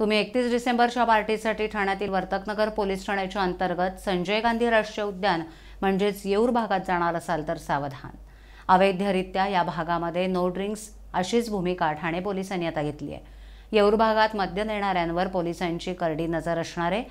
तुम्ही एकतीस डिसेंबरच्या पार्टीसाठी ठाण्यातील वर्तकनगर पोलीस ठाण्याच्या अंतर्गत संजय गांधी राष्ट्रीय उद्यान म्हणजेच येऊर भागात जाणार असाल तर सावधान अवैधरित्या या भागामध्ये नो ड्रिंक्स अशीच भूमिका ठाणे पोलिसांनी आता घेतली आहे येऊर भागात मद्य नेणाऱ्यांवर पोलिसांची करडी नजर असणार आहे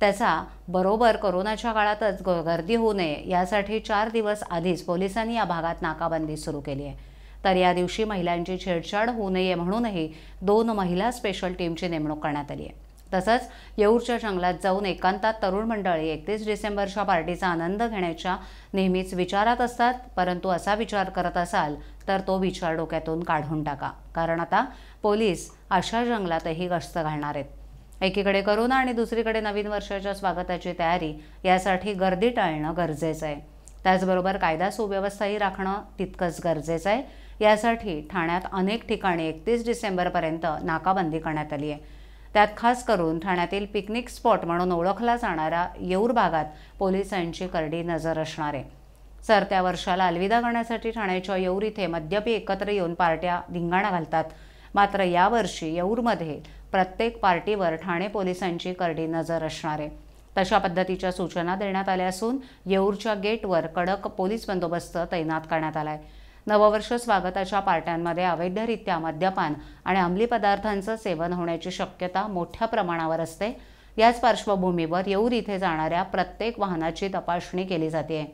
त्याचा बरोबर कोरोनाच्या काळातच गर्दी होऊ नये यासाठी चार दिवस आधीच पोलिसांनी या भागात नाकाबंदी सुरू केली आहे तर या दिवशी महिलांची छेडछाड होऊ नये म्हणूनही दोन महिला स्पेशल टीमची नेमणूक करण्यात आली आहे तसंच येऊरच्या जंगलात जाऊन एकांतात तरुण मंडळी एकतीस डिसेंबरच्या पार्टीचा आनंद घेण्याच्या नेहमीच विचारात असतात परंतु असा विचार करत असाल तर तो विचार डोक्यातून काढून टाका कारण आता पोलीस अशा जंगलातही गस्त घालणार आहेत एकीकडे करोना आणि दुसरीकडे नवीन वर्षाच्या स्वागताची तयारी यासाठी गर्दी टाळणं गरजेचं आहे त्याचबरोबर कायदा सुव्यवस्थाही राखणं तितकंच गरजेचं आहे यासाठी ठाण्यात अनेक ठिकाणी एकतीस डिसेंबरपर्यंत नाकाबंदी करण्यात आली आहे त्यात खास करून ठाण्यातील पिकनिक स्पॉट म्हणून ओळखला जाणारा येऊर भागात पोलिसांची करडी नजर असणार आहे सरत्या वर्षाला अलविदा करण्यासाठी ठाण्याच्या येऊर इथे मद्यपी एकत्र येऊन पार्ट्या धिंगाणा घालतात मात्र यावर्षी येऊरमध्ये प्रत्येक पार्टीवर ठाणे पोलिसांची करडी नजर असणार आहे तशा पद्धतीच्या सूचना देण्यात आल्या असून येऊरच्या गेटवर कडक पोलीस बंदोबस्त तैनात करण्यात आला आहे नववर्ष स्वागताच्या पार्ट्यांमध्ये अवैधरित्या मद्यपान आणि अंमली पदार्थांचं सेवन होण्याची शक्यता मोठ्या प्रमाणावर असते याच पार्श्वभूमीवर येऊर इथे जाणाऱ्या प्रत्येक वाहनाची तपासणी केली जाते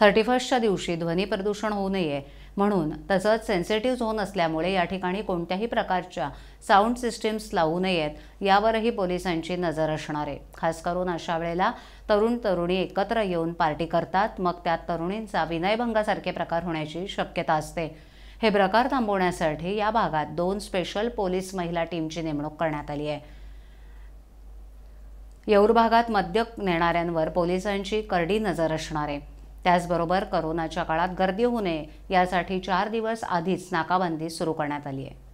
थर्टी फर्स्टच्या दिवशी ध्वनी प्रदूषण होऊ नये म्हणून तसंच सेन्सिटिव्ह झोन असल्यामुळे या ठिकाणी कोणत्याही प्रकारच्या साऊंड सिस्टीम्स लावू नयेत यावरही पोलिसांची नजर असणार आहे खास करून अशा वेळेला तरुण तरुणी एकत्र येऊन पार्टी करतात मग त्यात तरुणींचा विनयभंगासारखे प्रकार होण्याची शक्यता असते हे प्रकार थांबवण्यासाठी या भागात दोन स्पेशल पोलीस महिला टीमची नेमणूक करण्यात आली आहे येऊर भागात मद्य नेणाऱ्यांवर पोलिसांची करडी नजर असणार आहे त्याचबरोबर करोनाच्या काळात गर्दी होऊ नये यासाठी चार दिवस आधीच नाकाबंदी सुरू करण्यात आली आहे